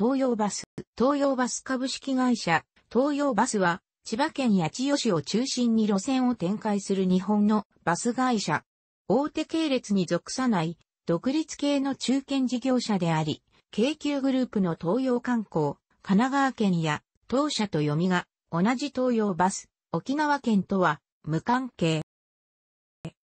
東洋バス、東洋バス株式会社、東洋バスは、千葉県八千代市を中心に路線を展開する日本のバス会社。大手系列に属さない、独立系の中堅事業者であり、京急グループの東洋観光、神奈川県や、当社と読みが、同じ東洋バス、沖縄県とは、無関係。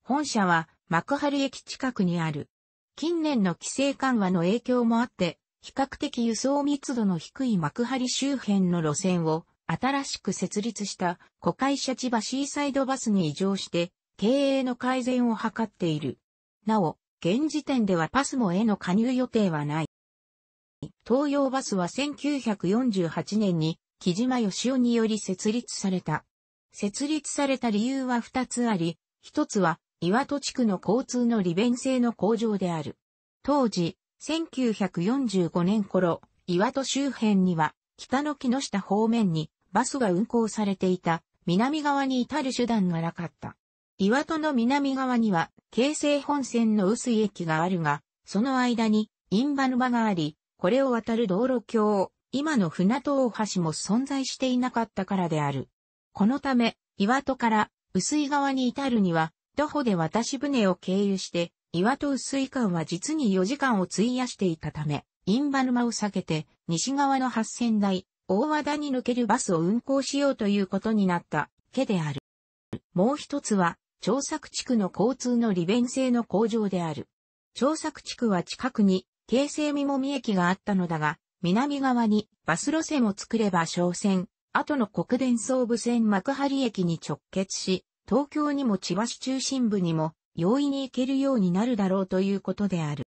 本社は、幕張駅近くにある。近年の規制緩和の影響もあって、比較的輸送密度の低い幕張周辺の路線を新しく設立した古会社千葉シーサイドバスに移乗して経営の改善を図っている。なお、現時点ではパスモへの加入予定はない。東洋バスは1948年に木島義雄により設立された。設立された理由は2つあり、1つは岩戸地区の交通の利便性の向上である。当時、1945年頃、岩戸周辺には、北の木の下方面にバスが運行されていた、南側に至る手段がなかった。岩戸の南側には、京成本線の薄井駅があるが、その間に、インバ沼があり、これを渡る道路橋、今の船戸大橋も存在していなかったからである。このため、岩戸から薄井側に至るには、徒歩で渡し船を経由して、岩戸薄い間は実に4時間を費やしていたため、印旛沼を避けて、西側の8000台、大和田に抜けるバスを運行しようということになった、家である。もう一つは、調作地区の交通の利便性の向上である。調作地区は近くに、京成美も駅があったのだが、南側にバス路線を作れば商船、後の国電総武線幕張駅に直結し、東京にも千葉市中心部にも容易に行けるようになるだろうということである。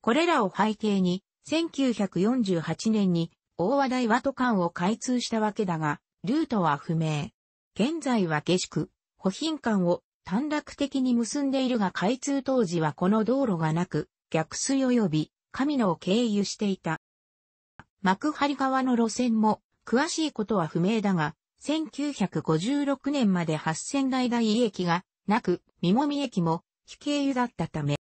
これらを背景に、1948年に大和台和都間を開通したわけだが、ルートは不明。現在は下宿、保品間を短絡的に結んでいるが開通当時はこの道路がなく、逆水及び、神野を経由していた。幕張川の路線も、詳しいことは不明だが、1956年まで8000台台駅がなく、みもみ駅も非経由だったため、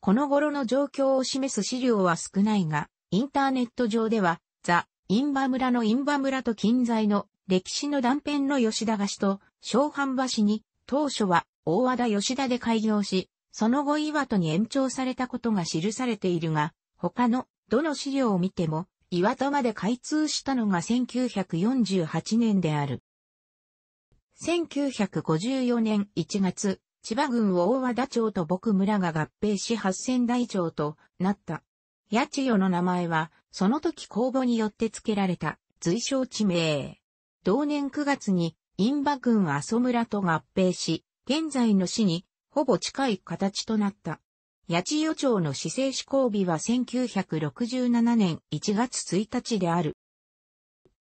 この頃の状況を示す資料は少ないが、インターネット上では、ザ・インバ村のインバ村と近在の歴史の断片の吉田菓子と、小半橋に、当初は大和田吉田で開業し、その後岩戸に延長されたことが記されているが、他のどの資料を見ても、岩戸まで開通したのが1948年である。1954年1月、千葉郡を大和田町と牧村が合併し八千台町となった。八千代の名前は、その時公募によって付けられた随称地名。同年9月に、印馬郡阿蘇村と合併し、現在の市に、ほぼ近い形となった。八千代町の市政施行日は1967年1月1日である。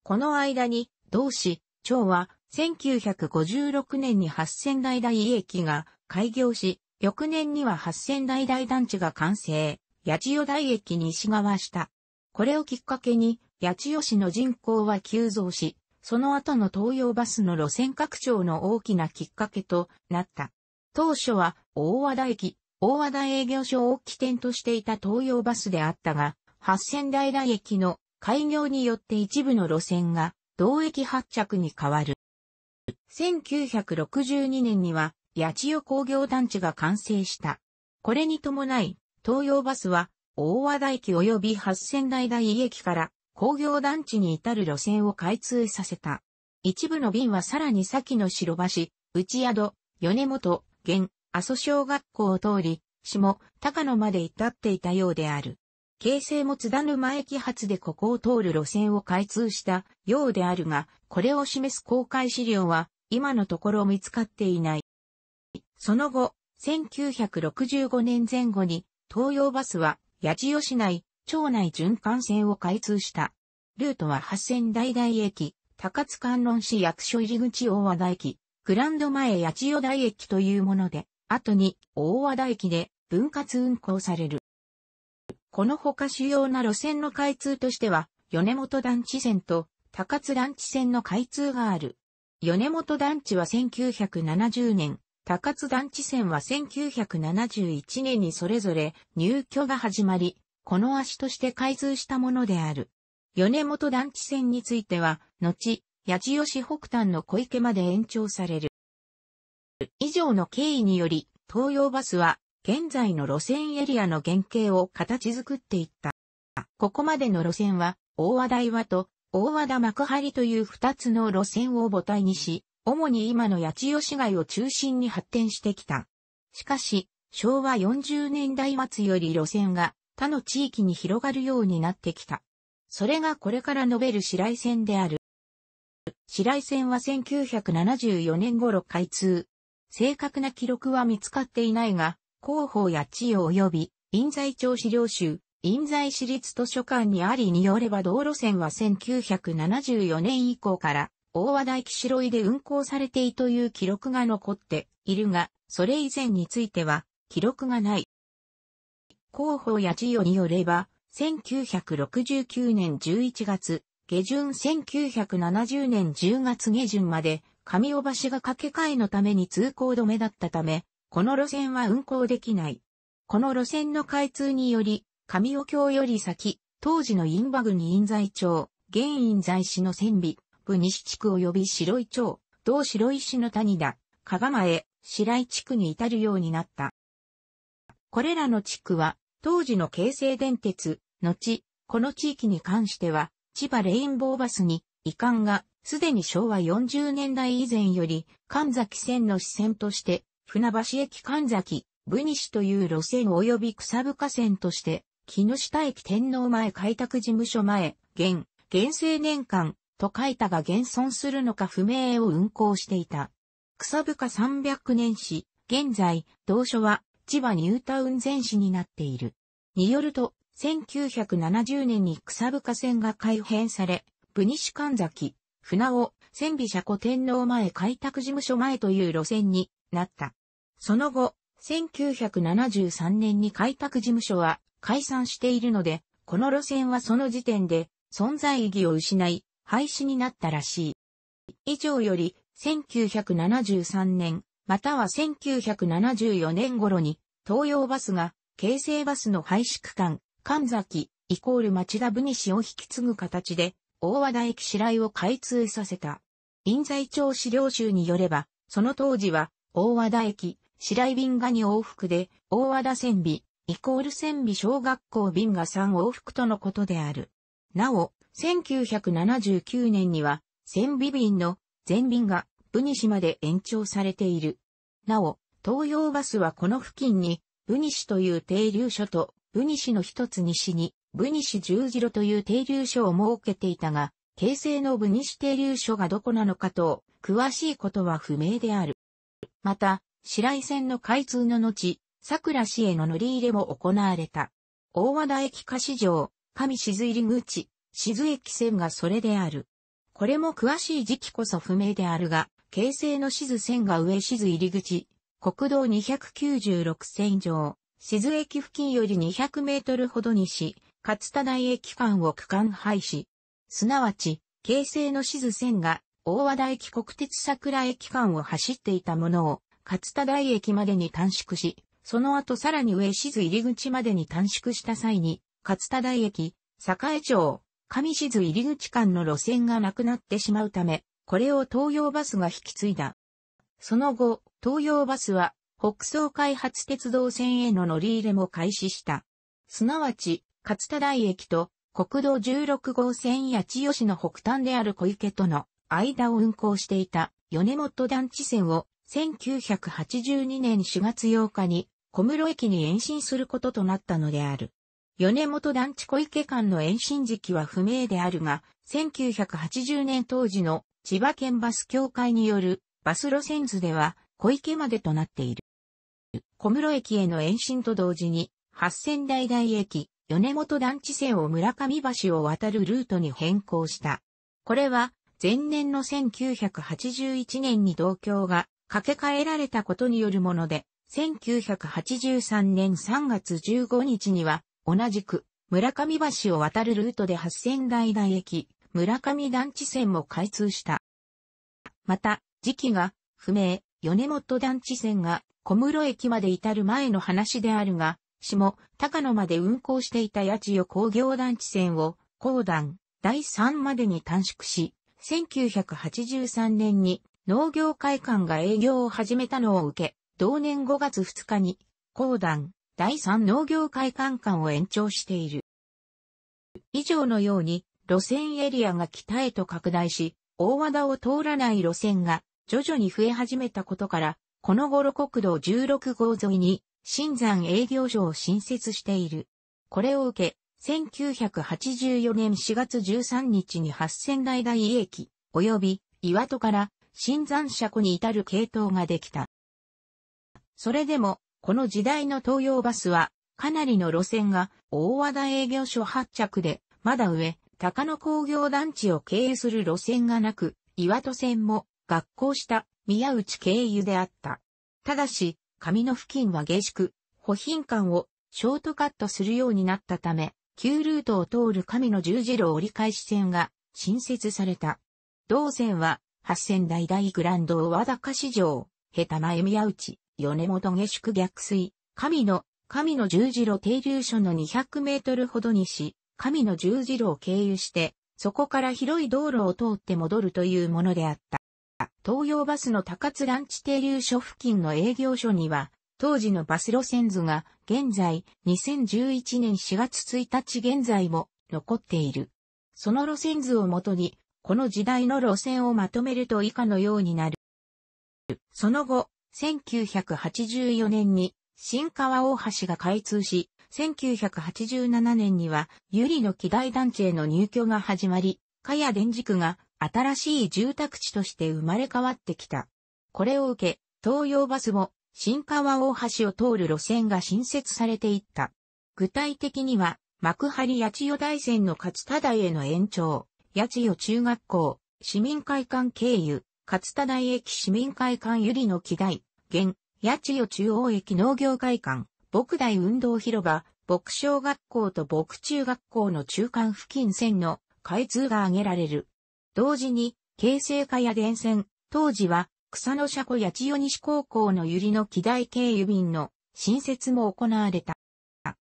この間に、同市、町は1956年に八千代台駅が開業し、翌年には八千代台団地が完成、八千代台駅西側た。これをきっかけに、八千代市の人口は急増し、その後の東洋バスの路線拡張の大きなきっかけとなった。当初は大和田駅、大和田営業所を起点としていた東洋バスであったが、八千代台駅の開業によって一部の路線が同駅発着に変わる。1962年には八千代工業団地が完成した。これに伴い、東洋バスは大和田駅及び八千代台駅から工業団地に至る路線を開通させた。一部の便はさらに先の白橋、内宿、米本、現、阿蘇小学校を通り、下、高野まで至っていたようである。京成も津田沼駅発でここを通る路線を開通したようであるが、これを示す公開資料は今のところ見つかっていない。その後、1965年前後に東洋バスは八千代市内、町内循環線を開通した。ルートは八千代台駅、高津観音市役所入口大和田駅、グランド前八千代台駅というもので、後に大和田駅で分割運行される。このほか主要な路線の開通としては、米本団地線と高津団地線の開通がある。米本団地は1970年、高津団地線は1971年にそれぞれ入居が始まり、この足として開通したものである。米本団地線については、後、八千代市北端の小池まで延長される。以上の経緯により、東洋バスは現在の路線エリアの原型を形作っていった。ここまでの路線は、大和台和と大和田幕張という二つの路線を母体にし、主に今の八千代市街を中心に発展してきた。しかし、昭和40年代末より路線が他の地域に広がるようになってきた。それがこれから述べる白井線である。白井線は1974年頃開通。正確な記録は見つかっていないが、広報や地位及び、印材調資料集、印材市立図書館にありによれば道路線は1974年以降から、大和大木白井で運行されていという記録が残っているが、それ以前については、記録がない。広報や地位によれば、1969年11月、下旬1970年10月下旬まで、上尾橋が架け替えのために通行止めだったため、この路線は運行できない。この路線の開通により、上尾京より先、当時の印馬郡印在町、現印在市の線尾、部西地区及び白井町、同白石の谷田、加賀前、白井地区に至るようになった。これらの地区は、当時の京成電鉄、後、この地域に関しては、千葉レインボーバスに、移管が、すでに昭和40年代以前より、神崎線の支線として、船橋駅神崎、ブニシという路線及び草部河として、木下駅天皇前開拓事務所前、現、現成年間、と書いたが現存するのか不明を運行していた。草部下300年史、現在、同所は、千葉ニュータウン前市になっている。によると、1970年に草深線が改編され、ブニシ神崎、船尾、千尾車庫天皇前開拓事務所前という路線になった。その後、1973年に開拓事務所は解散しているので、この路線はその時点で存在意義を失い、廃止になったらしい。以上より、1973年、または1974年頃に、東洋バスが、京成バスの廃止区間、神崎、イコール町田文西を引き継ぐ形で、大和田駅白井を開通させた。印西町資料集によれば、その当時は、大和田駅、白井便が2往復で、大和田線尾、イコール線尾小学校便が3往復とのことである。なお、1979年には、線尾便の全便が、ブニシまで延長されている。なお、東洋バスはこの付近に、ブニシという停留所と、ブニシの一つ西に、ブニシ十字路という停留所を設けていたが、京成のブニシ停留所がどこなのかと、詳しいことは不明である。また、白井線の開通の後、桜市への乗り入れも行われた。大和田駅下市場、上静入口、静駅線がそれである。これも詳しい時期こそ不明であるが、京成の静線が上静入口、国道296線上、静駅付近より200メートルほどにし、勝田台駅間を区間廃止。すなわち、京成の静線が大和田駅国鉄桜駅間を走っていたものを、勝田台駅までに短縮し、その後さらに上静入口までに短縮した際に、勝田台駅、栄町、上静入口間の路線がなくなってしまうため、これを東洋バスが引き継いだ。その後、東洋バスは、北総開発鉄道線への乗り入れも開始した。すなわち、勝田台駅と、国道16号線八千代市の北端である小池との間を運行していた米本団地線を1982年4月8日に小室駅に延伸することとなったのである。米本団地小池間の延伸時期は不明であるが、1980年当時の千葉県バス協会によるバス路線図では小池までとなっている。小室駅への延伸と同時に、八千代台駅、米本団地線を村上橋を渡るルートに変更した。これは前年の1981年に同郷が掛け替えられたことによるもので、1983年3月15日には、同じく村上橋を渡るルートで八千代台駅、村上団地線も開通した。また、時期が不明、米本団地線が小室駅まで至る前の話であるが、下、高野まで運行していた八千代工業団地線を、高段、第3までに短縮し、1983年に農業会館が営業を始めたのを受け、同年5月2日に、高段第三農業会館館を延長している。以上のように、路線エリアが北へと拡大し、大和田を通らない路線が徐々に増え始めたことから、この頃国道16号沿いに、新山営業所を新設している。これを受け、1984年4月13日に八仙台台駅、及び岩戸から新山車庫に至る系統ができた。それでも、この時代の東洋バスは、かなりの路線が大和田営業所発着で、まだ上、高野工業団地を経由する路線がなく、岩戸線も学校した宮内経由であった。ただし、上野付近は下宿、歩品館をショートカットするようになったため、旧ルートを通る神の十字路折り返し線が新設された。同線は、八千代大グランド和高市場、下手前宮内、米本下宿逆水、神の、神の十字路停留所の200メートルほどにし、神の十字路を経由して、そこから広い道路を通って戻るというものであった。東洋バスの高津団地停留所付近の営業所には、当時のバス路線図が現在2011年4月1日現在も残っている。その路線図をもとに、この時代の路線をまとめると以下のようになる。その後、1984年に新川大橋が開通し、1987年には、ゆりの機大団地への入居が始まり、かや電軸が新しい住宅地として生まれ変わってきた。これを受け、東洋バスも新川大橋を通る路線が新設されていった。具体的には、幕張八千代大線の勝田台への延長、八千代中学校、市民会館経由、勝田台駅市民会館ゆりの木台、現、八千代中央駅農業会館、牧大運動広場、牧小学校と牧中学校の中間付近線の開通が挙げられる。同時に、京成化や電線、当時は草野車庫八千代西高校の百合の木台経由便の新設も行われた。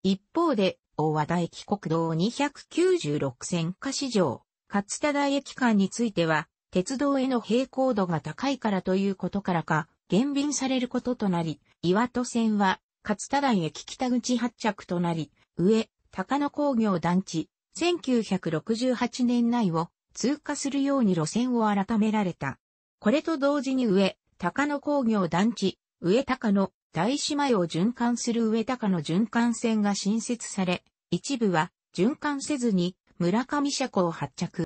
一方で、大和田駅国道296線下市場、勝田台駅間については、鉄道への平行度が高いからということからか、減便されることとなり、岩戸線は、勝田台駅北口発着となり、上、高野工業団地、1968年内を通過するように路線を改められた。これと同時に上、高野工業団地、上高野、大島妹を循環する上高野循環線が新設され、一部は循環せずに村上車庫を発着。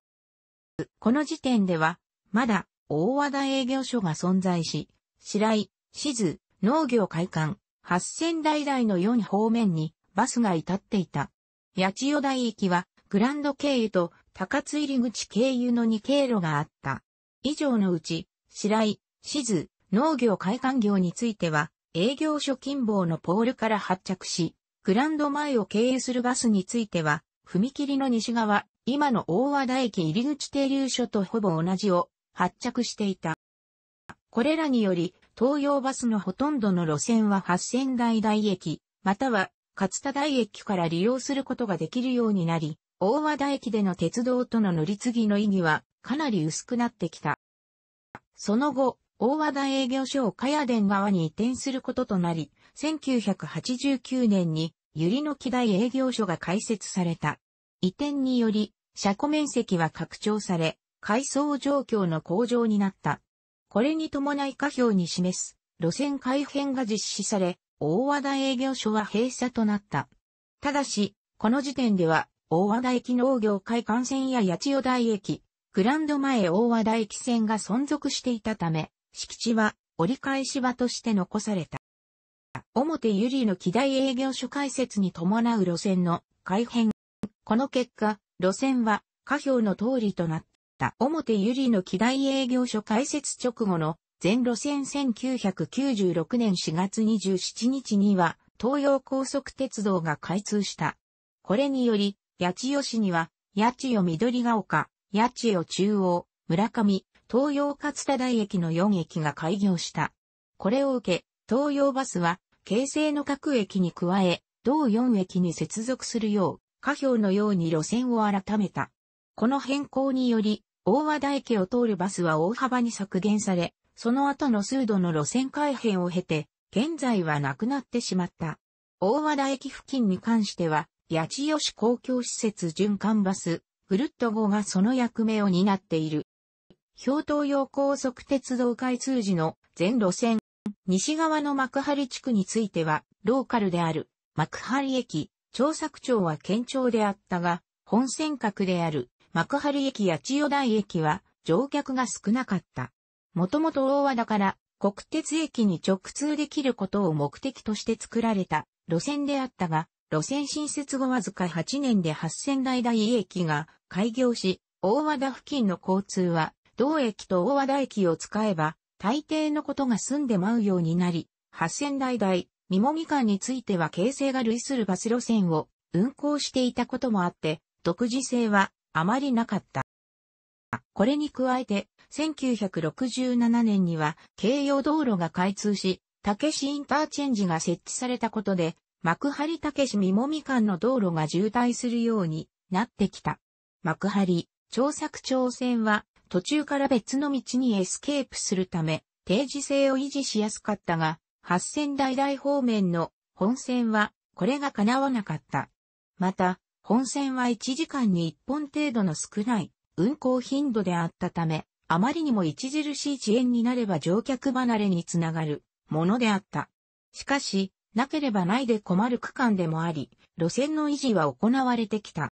この時点では、まだ大和田営業所が存在し、白井、静津、農業会館、八千台台の4方面にバスが至っていた。八千代台駅はグランド経由と高津入口経由の2経路があった。以上のうち、白井、静農業開館業については、営業所近傍のポールから発着し、グランド前を経由するバスについては、踏切の西側、今の大和田駅入口停留所とほぼ同じを発着していた。これらにより、東洋バスのほとんどの路線は八仙台台駅、または勝田台駅から利用することができるようになり、大和田駅での鉄道との乗り継ぎの意義はかなり薄くなってきた。その後、大和田営業所を茅殿側に移転することとなり、1989年に、ゆりの木台営業所が開設された。移転により、車庫面積は拡張され、改装状況の向上になった。これに伴い下表に示す、路線改変が実施され、大和田営業所は閉鎖となった。ただし、この時点では、大和田駅農業会幹線や八千代台駅、グランド前大和大汽線が存続していたため、敷地は折り返し場として残された。表ゆりの機大営業所開設に伴う路線の改変。この結果、路線は下表の通りとなった。表ゆりの機大営業所開設直後の全路線1996年4月27日には東洋高速鉄道が開通した。これにより、八千代市には八千代緑が丘、八千代中央、村上、東洋勝田台駅の4駅が開業した。これを受け、東洋バスは、京成の各駅に加え、同4駅に接続するよう、下表のように路線を改めた。この変更により、大和田駅を通るバスは大幅に削減され、その後の数度の路線改変を経て、現在はなくなってしまった。大和田駅付近に関しては、八千代市公共施設循環バス、フルット号がその役目を担っている。氷東洋高速鉄道開通時の全路線、西側の幕張地区については、ローカルである幕張駅、調作町は県庁であったが、本線角である幕張駅や千代台駅は乗客が少なかった。もともと大和田から国鉄駅に直通できることを目的として作られた路線であったが、路線新設後わずか8年で8000台台駅が開業し、大和田付近の交通は、同駅と大和田駅を使えば、大抵のことが済んでまうようになり、8000台台、三もみ間については形成が類するバス路線を運行していたこともあって、独自性はあまりなかった。これに加えて、1967年には、京葉道路が開通し、竹市インターチェンジが設置されたことで、幕張武市三もみ間の道路が渋滞するようになってきた。幕張、長作町線は途中から別の道にエスケープするため、定時性を維持しやすかったが、八千代台方面の本線はこれが叶わなかった。また、本線は1時間に1本程度の少ない運行頻度であったため、あまりにも著しい遅延になれば乗客離れにつながるものであった。しかし、なければないで困る区間でもあり、路線の維持は行われてきた。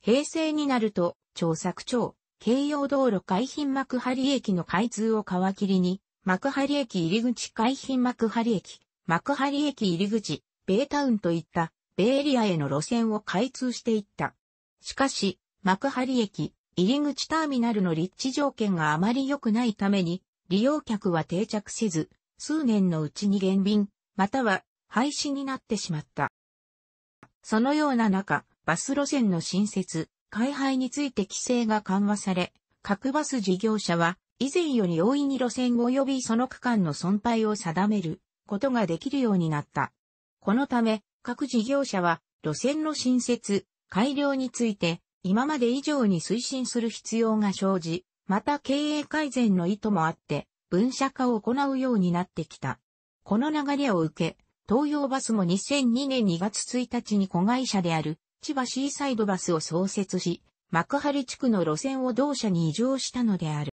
平成になると、長作町、京葉道路海浜幕張駅の開通を皮切りに、幕張駅入口海浜幕張駅、幕張駅入口、ベイタウンといった、ベイエリアへの路線を開通していった。しかし、幕張駅、入口ターミナルの立地条件があまり良くないために、利用客は定着せず、数年のうちに減便、または廃止になってしまった。そのような中、バス路線の新設、開廃について規制が緩和され、各バス事業者は以前より容易に路線及びその区間の損廃を定めることができるようになった。このため、各事業者は路線の新設、改良について今まで以上に推進する必要が生じ、また経営改善の意図もあって、分社化を行うようになってきた。この流れを受け、東洋バスも2002年2月1日に子会社である千葉シーサイドバスを創設し、幕張地区の路線を同社に移乗したのである。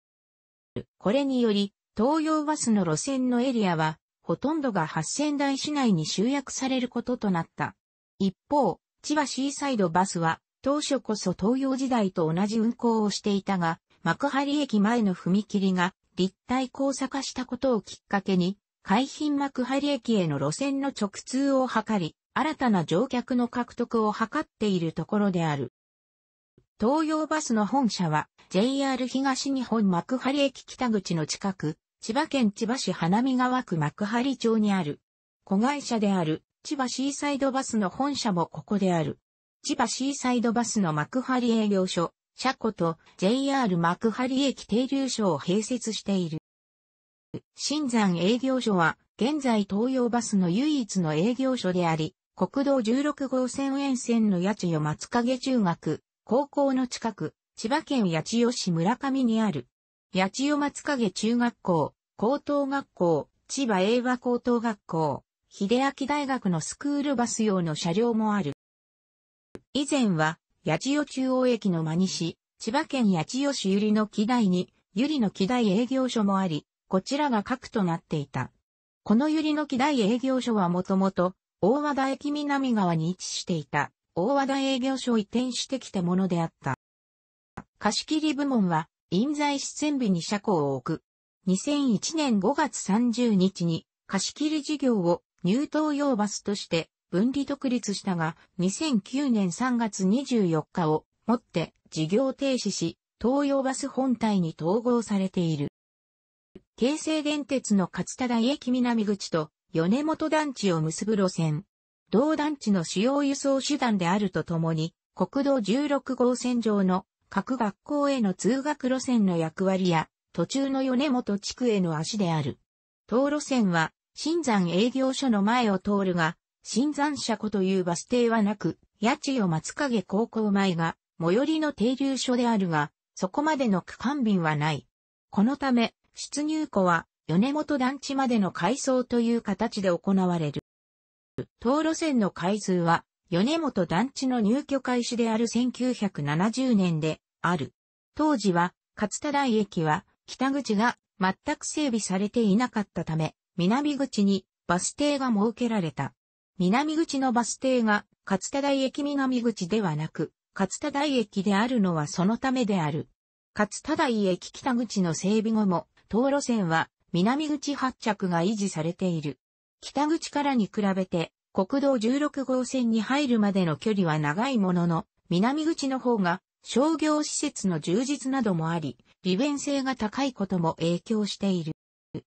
これにより、東洋バスの路線のエリアは、ほとんどが八仙台市内に集約されることとなった。一方、千葉シーサイドバスは、当初こそ東洋時代と同じ運行をしていたが、幕張駅前の踏切が立体交差化したことをきっかけに、海浜幕張駅への路線の直通を図り、新たな乗客の獲得を図っているところである。東洋バスの本社は JR 東日本幕張駅北口の近く、千葉県千葉市花見川区幕張町にある。子会社である千葉シーサイドバスの本社もここである。千葉シーサイドバスの幕張営業所、車庫と JR 幕張駅停留所を併設している。新山営業所は、現在東洋バスの唯一の営業所であり、国道16号線沿線の八千代松影中学、高校の近く、千葉県八千代市村上にある、八千代松影中学校、高等学校、千葉英和高等学校、秀明大学のスクールバス用の車両もある。以前は、八千代中央駅の真西、千葉県八千代市百合の木台に、百合の木台営業所もあり、こちらが核となっていた。この百合の木大営業所はもともと、大和田駅南側に位置していた、大和田営業所を移転してきたものであった。貸切部門は、印材支線日に車庫を置く。2001年5月30日に、貸切事業を入東用バスとして分離独立したが、2009年3月24日をもって事業停止し、東洋バス本体に統合されている。京成電鉄の勝田台駅南口と米本団地を結ぶ路線。同団地の主要輸送手段であるとともに、国道16号線上の各学校への通学路線の役割や、途中の米本地区への足である。当路線は、新山営業所の前を通るが、新山車庫というバス停はなく、八千代松影高校前が、最寄りの停留所であるが、そこまでの区間便はない。このため、出入庫は、米本団地までの改装という形で行われる。道路線の開通は、米本団地の入居開始である1970年である。当時は、勝田台駅は、北口が全く整備されていなかったため、南口にバス停が設けられた。南口のバス停が勝田台駅南口ではなく、勝田台駅であるのはそのためである。勝田台駅北口の整備後も、東路線は南口発着が維持されている。北口からに比べて国道16号線に入るまでの距離は長いものの、南口の方が商業施設の充実などもあり、利便性が高いことも影響している。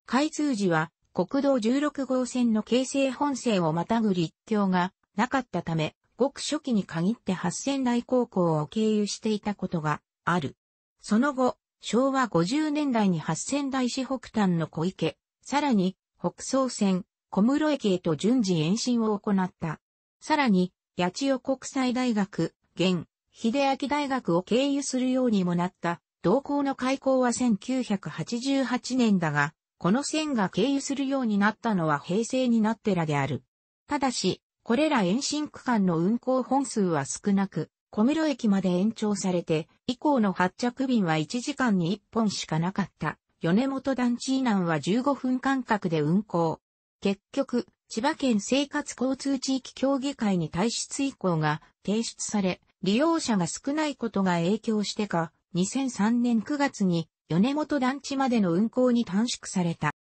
開通時は国道16号線の京成本線をまたぐ立橋がなかったため、ごく初期に限って八千台高校を経由していたことがある。その後、昭和50年代に八仙台市北端の小池、さらに北総線、小室駅へと順次延伸を行った。さらに、八千代国際大学、現、秀明大学を経由するようにもなった、同校の開校は1988年だが、この線が経由するようになったのは平成になってらである。ただし、これら延伸区間の運行本数は少なく、小室駅まで延長されて、以降の発着便は1時間に1本しかなかった。米本団地以南は15分間隔で運行。結局、千葉県生活交通地域協議会に退出以降が提出され、利用者が少ないことが影響してか、2003年9月に米本団地までの運行に短縮された。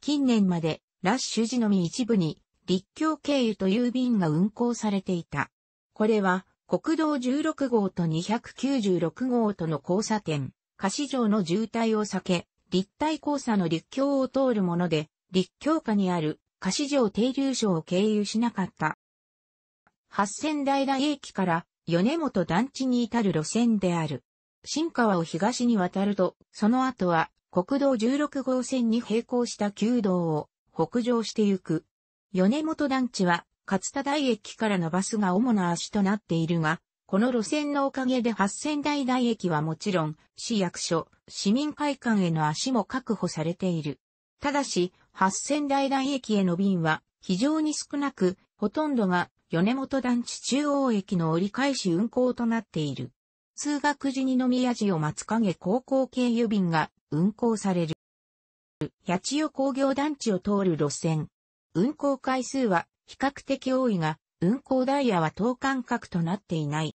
近年までラッシュ時のみ一部に立教経由という便が運行されていた。これは国道16号と296号との交差点、菓子城の渋滞を避け、立体交差の立橋を通るもので、立橋下にある菓子城停留所を経由しなかった。八千田駅から米本団地に至る路線である。新川を東に渡ると、その後は国道16号線に並行した旧道を北上してゆく。米本団地は勝田台駅からのバスが主な足となっているが、この路線のおかげで八千台台駅はもちろん、市役所、市民会館への足も確保されている。ただし、八千台台駅への便は非常に少なく、ほとんどが米本団地中央駅の折り返し運行となっている。通学時にのみやを松影高校経由便が運行される。八千代工業団地を通る路線。運行回数は比較的多いが、運行ダイヤは等間隔となっていない。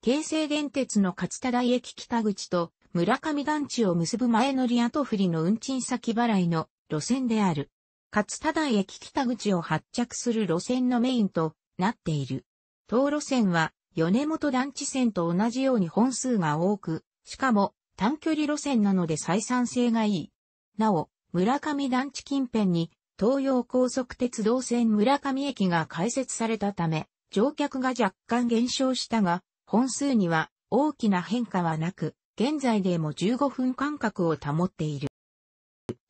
京成電鉄の勝田台駅北口と村上団地を結ぶ前乗り後振りの運賃先払いの路線である。勝田台駅北口を発着する路線のメインとなっている。当路線は米本団地線と同じように本数が多く、しかも短距離路線なので採算性がいい。なお、村上団地近辺に東洋高速鉄道線村上駅が開設されたため、乗客が若干減少したが、本数には大きな変化はなく、現在でも15分間隔を保っている。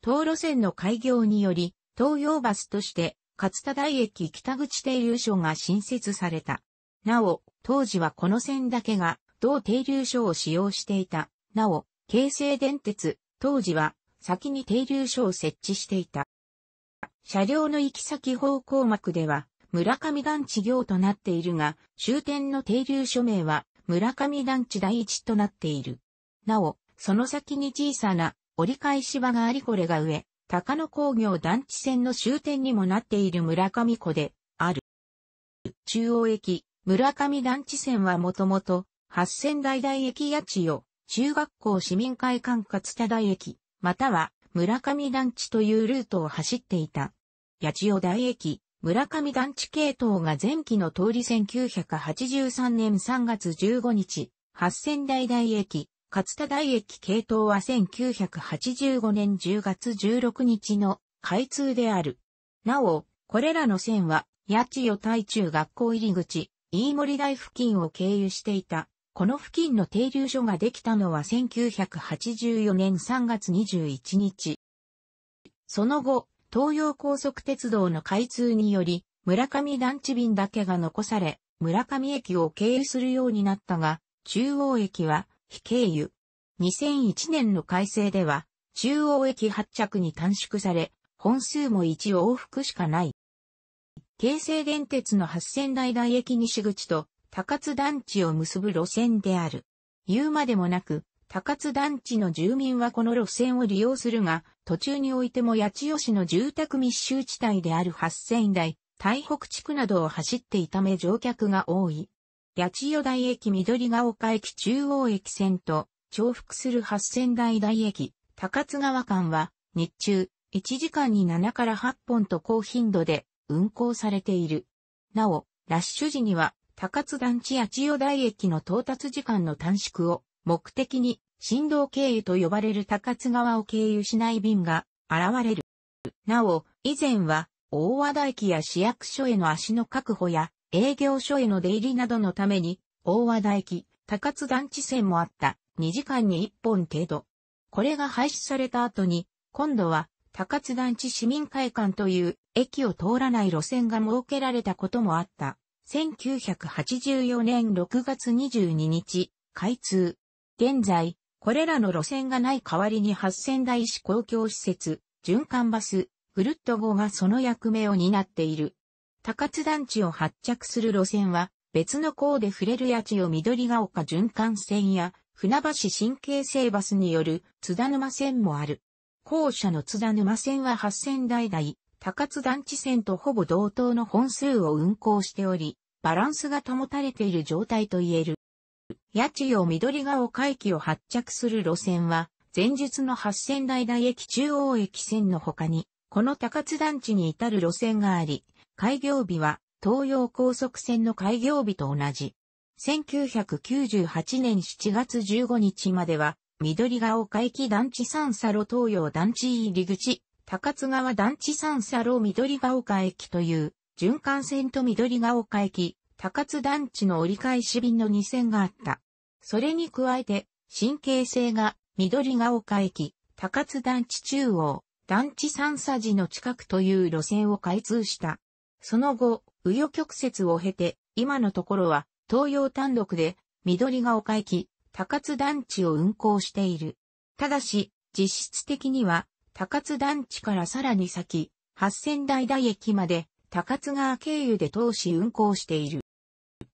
東路線の開業により、東洋バスとして、勝田台駅北口停留所が新設された。なお、当時はこの線だけが、同停留所を使用していた。なお、京成電鉄、当時は、先に停留所を設置していた。車両の行き先方向幕では、村上団地行となっているが、終点の停留所名は、村上団地第一となっている。なお、その先に小さな折り返し場がありこれが上、高野工業団地線の終点にもなっている村上湖である。中央駅、村上団地線はもともと、八千代台駅八千代、中学校市民会館勝田台駅、または村上団地というルートを走っていた。八千代台駅、村上団地系統が前期の通り1983年3月15日、八千代台駅、勝田台駅系統は1985年10月16日の開通である。なお、これらの線は、八千代台中学校入り口、飯森台付近を経由していた。この付近の停留所ができたのは1984年3月21日。その後、東洋高速鉄道の開通により、村上団地便だけが残され、村上駅を経由するようになったが、中央駅は非経由。2001年の改正では、中央駅発着に短縮され、本数も1往復しかない。京成電鉄の8000台台駅西口と高津団地を結ぶ路線である。言うまでもなく、高津団地の住民はこの路線を利用するが、途中においても八千代市の住宅密集地帯である八千台、台北地区などを走っていため乗客が多い。八千代台駅緑ヶ丘駅中央駅線と重複する八千台台駅、高津川間は日中1時間に7から8本と高頻度で運行されている。なお、ラッシュ時には高津団地や千代台駅の到達時間の短縮を目的に振動経由と呼ばれる高津川を経由しない便が現れる。なお、以前は大和田駅や市役所への足の確保や営業所への出入りなどのために大和田駅、高津団地線もあった2時間に1本程度。これが廃止された後に今度は高津団地市民会館という駅を通らない路線が設けられたこともあった。1984年6月22日、開通。現在、これらの路線がない代わりに8000台市公共施設、循環バス、ぐルット号がその役目を担っている。高津団地を発着する路線は、別の項で触れる八千代緑が丘循環線や、船橋新京成バスによる津田沼線もある。校舎の津田沼線は8000台台、高津団地線とほぼ同等の本数を運行しており、バランスが保たれている状態と言える。八千代緑ヶ丘駅を発着する路線は、前述の八千代台駅中央駅線の他に、この高津団地に至る路線があり、開業日は東洋高速線の開業日と同じ。1998年7月15日までは、緑ヶ丘駅団地三佐路東洋団地入り口、高津川団地三佐路緑ヶ丘駅という、循環線と緑ヶ丘駅、高津団地の折り返し便の2線があった。それに加えて、神経性が緑ヶ丘駅、高津団地中央、団地三佐寺の近くという路線を開通した。その後、右予曲折を経て、今のところは東洋単独で緑ヶ丘駅、高津団地を運行している。ただし、実質的には高津団地からさらに先、八千代台駅まで高津川経由で通し運行している。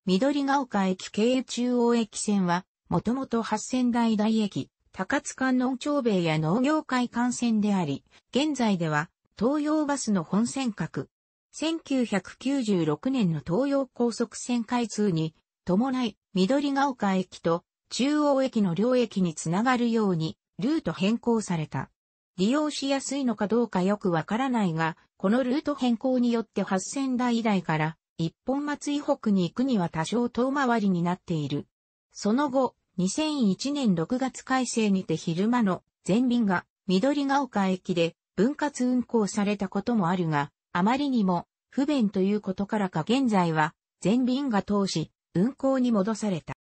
緑ヶ丘駅経由中央駅線は、もともと八千代台駅、高津観音町米や農業会幹線であり、現在では東洋バスの本線格。1996年の東洋高速線開通に伴い緑ヶ丘駅と中央駅の両駅につながるようにルート変更された。利用しやすいのかどうかよくわからないが、このルート変更によって8000台以来から一本松以北に行くには多少遠回りになっている。その後、2001年6月改正にて昼間の全便が緑ヶ丘駅で分割運行されたこともあるが、あまりにも不便ということからか現在は全便が通し運行に戻された。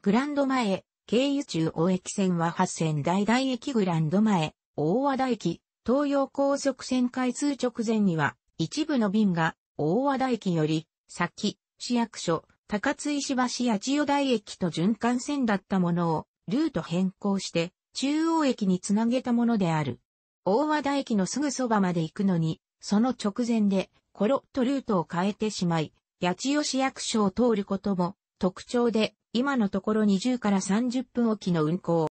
グランド前、経由中央駅線は8000台台駅グランド前、大和田駅、東洋高速線開通直前には、一部の便が大和田駅より、先、市役所、高津石橋八千代台駅と循環線だったものを、ルート変更して、中央駅につなげたものである。大和田駅のすぐそばまで行くのに、その直前で、コロッとルートを変えてしまい、八千代市役所を通ることも特徴で、今のところ20から30分おきの運行。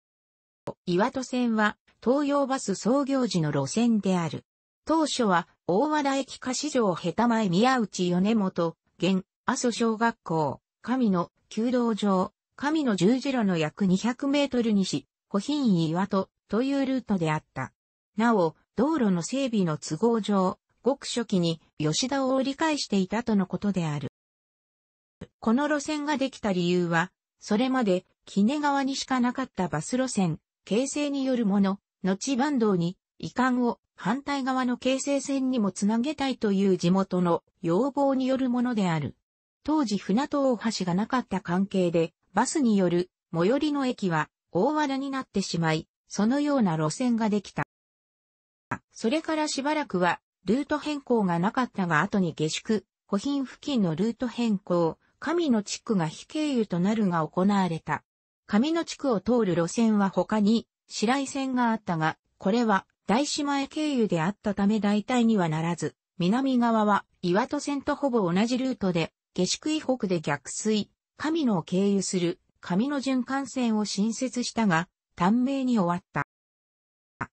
岩戸線は東洋バス創業時の路線である。当初は、大和田駅下市場下田前宮内米本、現、阿蘇小学校、神野、弓道場、神野十字路の約200メートル西、古品岩戸、というルートであった。なお、道路の整備の都合上、ごく初期に吉田を折り返していたとのことである。この路線ができた理由は、それまで、木根川にしかなかったバス路線、形成によるもの後坂東に、遺憾を反対側の京成線にもつなげたいという地元の要望によるものである。当時船戸大橋がなかった関係で、バスによる最寄りの駅は大和田になってしまい、そのような路線ができた。それからしばらくは、ルート変更がなかったが後に下宿、古品付近のルート変更、神の地区が非経由となるが行われた。神の地区を通る路線は他に、白井線があったが、これは大島へ経由であったため大体にはならず、南側は岩戸線とほぼ同じルートで、下宿以北で逆水、神野を経由する神野循環線を新設したが、短命に終わった。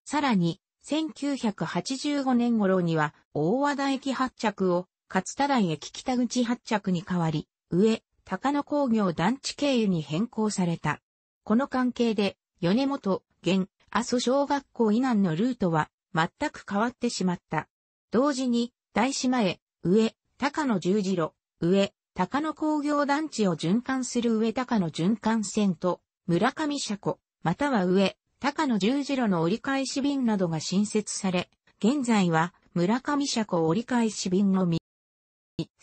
さらに、1985年頃には大和田駅発着を勝田台駅北口発着に変わり、上、高野工業団地経由に変更された。この関係で、米本、現、阿蘇小学校以南のルートは、全く変わってしまった。同時に、大島へ、上、高野十字路、上、高野工業団地を循環する上高野循環線と、村上車庫、または上、高野十字路の折り返し便などが新設され、現在は村上車庫折り返し便のみ。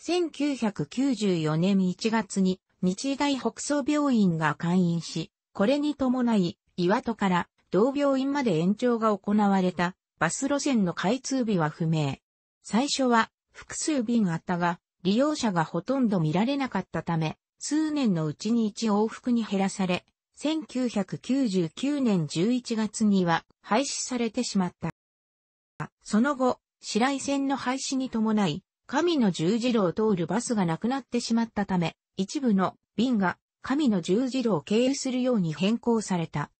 1994年1月に日大北総病院が開院し、これに伴い岩戸から同病院まで延長が行われたバス路線の開通日は不明。最初は複数便あったが、利用者がほとんど見られなかったため、数年のうちに1往復に減らされ、1999年11月には廃止されてしまった。その後、白井線の廃止に伴い、神の十字路を通るバスがなくなってしまったため、一部の便が神の十字路を経由するように変更された。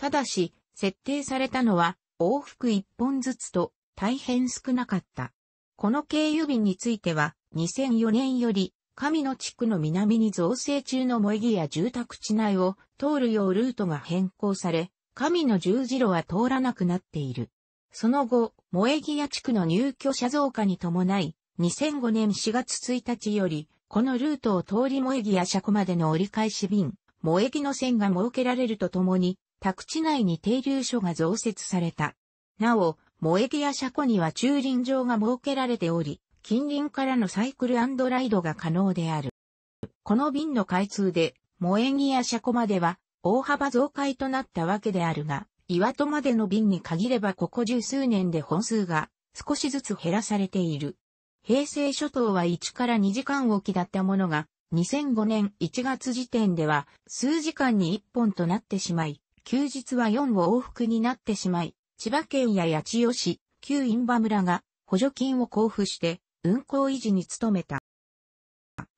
ただし、設定されたのは往復1本ずつと大変少なかった。この経由便については2004年より神野地区の南に造成中の萌木や住宅地内を通るようルートが変更され、神野十字路は通らなくなっている。その後、萌木屋地区の入居者増加に伴い、2005年4月1日より、このルートを通り萌木や車庫までの折り返し便、萌木の線が設けられるとともに、宅地内に停留所が増設された。なお、萌木や車庫には駐輪場が設けられており、近隣からのサイクルライドが可能である。この便の開通で、萌木や車庫までは大幅増改となったわけであるが、岩戸までの便に限ればここ十数年で本数が少しずつ減らされている。平成初頭は1から2時間置きだったものが、2005年1月時点では数時間に1本となってしまい、休日は4を往復になってしまい、千葉県や八千代市、旧印バ村が補助金を交付して運行維持に努めた。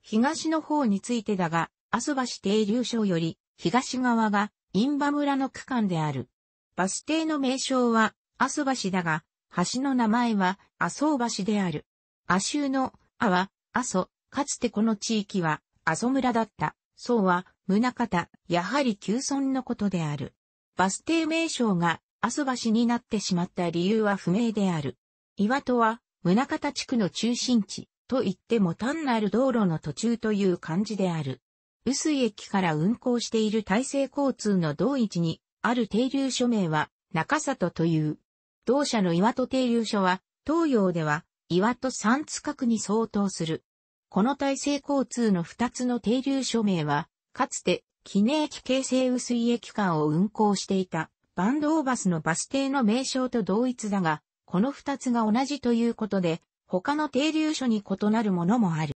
東の方についてだが、阿蘇橋停留所より東側がンバ村の区間である。バス停の名称は阿蘇橋だが、橋の名前は阿蘇橋である。阿州の阿は阿蘇、かつてこの地域は阿蘇村だった。そうは、宗方、やはり旧村のことである。バス停名称が阿蘇橋になってしまった理由は不明である。岩戸は、宗方地区の中心地と言っても単なる道路の途中という感じである。臼井駅から運行している大成交通の同一にある停留所名は中里という。同社の岩戸停留所は東洋では岩戸三つ角に相当する。この大成交通の二つの停留所名はかつて記念駅形成雨水駅間を運行していた、バンドオーバスのバス停の名称と同一だが、この二つが同じということで、他の停留所に異なるものもある。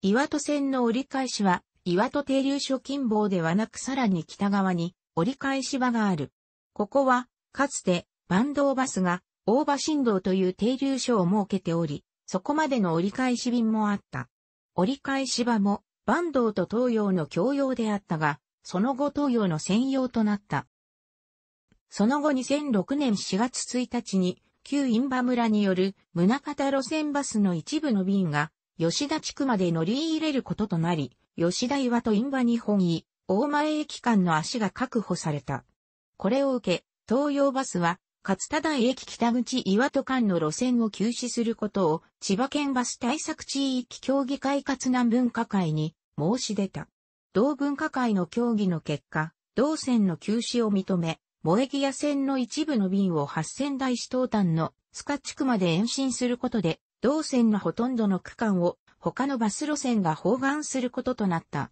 岩戸線の折り返しは、岩戸停留所近傍ではなくさらに北側に折り返し場がある。ここは、かつて、バンドオーバスが、大場振動という停留所を設けており、そこまでの折り返し便もあった。折り返し場も、坂東と東洋の共用であったが、その後東洋の専用となった。その後2006年4月1日に、旧印馬村による宗方路線バスの一部の便が、吉田地区まで乗り入れることとなり、吉田岩と印馬日本に大前駅間の足が確保された。これを受け、東洋バスは、勝田台駅北口岩戸間の路線を休止することを、千葉県バス対策地域協議会活南分科会に申し出た。同文化会の協議の結果、同線の休止を認め、萌木屋線の一部の便を八千台市東端の塚地区まで延伸することで、同線のほとんどの区間を他のバス路線が包含することとなった。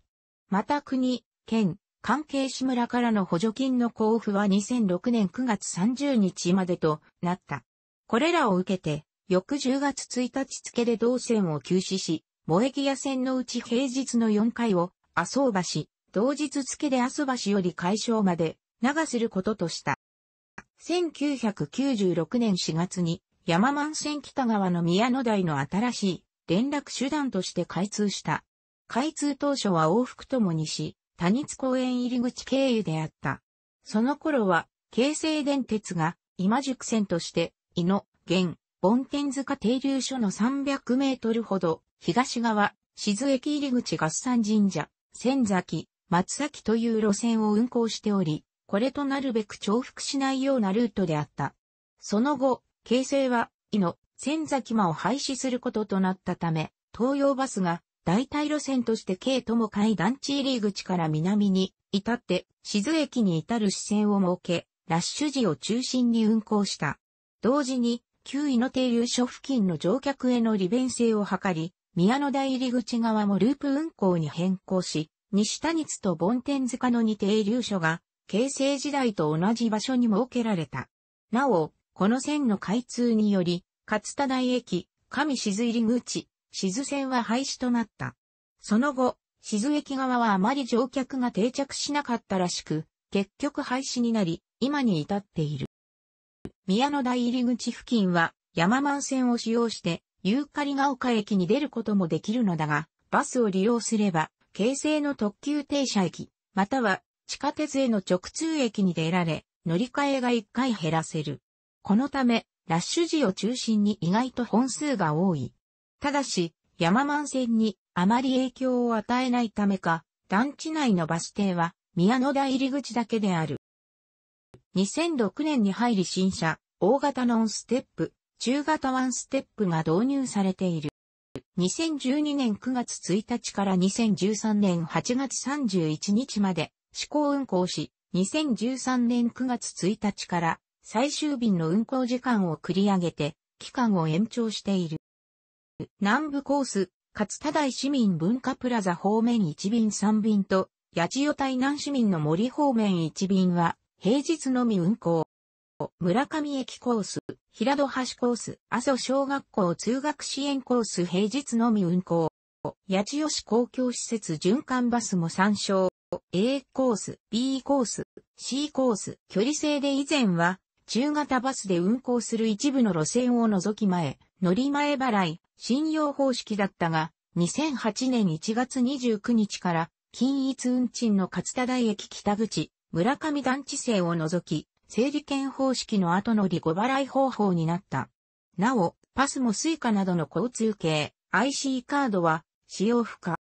また国、県、関係市村からの補助金の交付は2006年9月30日までとなった。これらを受けて、翌10月1日付で同線を休止し、萌木屋線のうち平日の4回を、麻生橋、同日付で麻生橋より解消まで、流することとした。1996年4月に、山満線北側の宮野台の新しい連絡手段として開通した。開通当初は往復ともにし、多日公園入り口経由であった。その頃は、京成電鉄が今宿線として、井野、現、梵天塚停留所の300メートルほど東側、静駅入口合山神社、仙崎、松崎という路線を運行しており、これとなるべく重複しないようなルートであった。その後、京成は、伊野、仙崎間を廃止することとなったため、東洋バスが代替路線として京都も団地入り口から南に至って、静駅に至る支線を設け、ラッシュ時を中心に運行した。同時に、旧井の停留所付近の乗客への利便性を図り、宮野台入り口側もループ運行に変更し、西谷津と梵天塚の二停留所が、形成時代と同じ場所に設けられた。なお、この線の開通により、勝田台駅、上静入り口、静線は廃止となった。その後、静駅側はあまり乗客が定着しなかったらしく、結局廃止になり、今に至っている。宮野台入り口付近は山満線を使用してユーカリが丘駅に出ることもできるのだが、バスを利用すれば、京成の特急停車駅、または地下鉄への直通駅に出られ、乗り換えが1回減らせる。このため、ラッシュ時を中心に意外と本数が多い。ただし、山満線にあまり影響を与えないためか、団地内のバス停は宮野台入り口だけである。2006年に入り新車、大型ノンステップ、中型ワンステップが導入されている。2012年9月1日から2013年8月31日まで試行運行し、2013年9月1日から最終便の運行時間を繰り上げて、期間を延長している。南部コース、勝田だ、市民文化プラザ方面1便3便と、八千代台南市民の森方面1便は、平日のみ運行。村上駅コース、平戸橋コース、阿蘇小学校通学支援コース平日のみ運行。八千代市公共施設循環バスも参照。A コース、B コース、C コース、距離制で以前は、中型バスで運行する一部の路線を除き前、乗り前払い、信用方式だったが、2008年1月29日から、均一運賃の勝田台駅北口、村上団地制を除き、整理券方式の後の利後払い方法になった。なお、パスもスイカなどの交通系 IC カードは使用不可。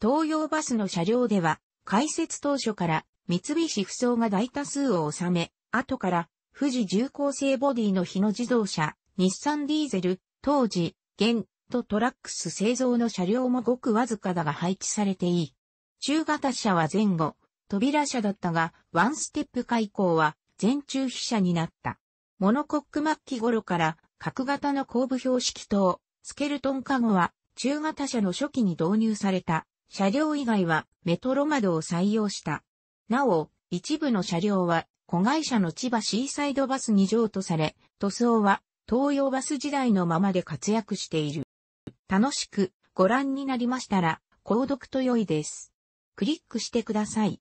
東洋バスの車両では、開設当初から三菱不走が大多数を収め、後から富士重工製ボディの日野自動車、日産ディーゼル、当時、現、とトラックス製造の車両もごくわずかだが配置されていい。中型車は前後、扉車だったが、ワンステップ開口は、全中飛車になった。モノコック末期頃から、角型の後部標識灯、スケルトンカゴは、中型車の初期に導入された、車両以外は、メトロ窓を採用した。なお、一部の車両は、子会社の千葉シーサイドバスに譲渡され、塗装は、東洋バス時代のままで活躍している。楽しくご覧になりましたら、購読と良いです。クリックしてください。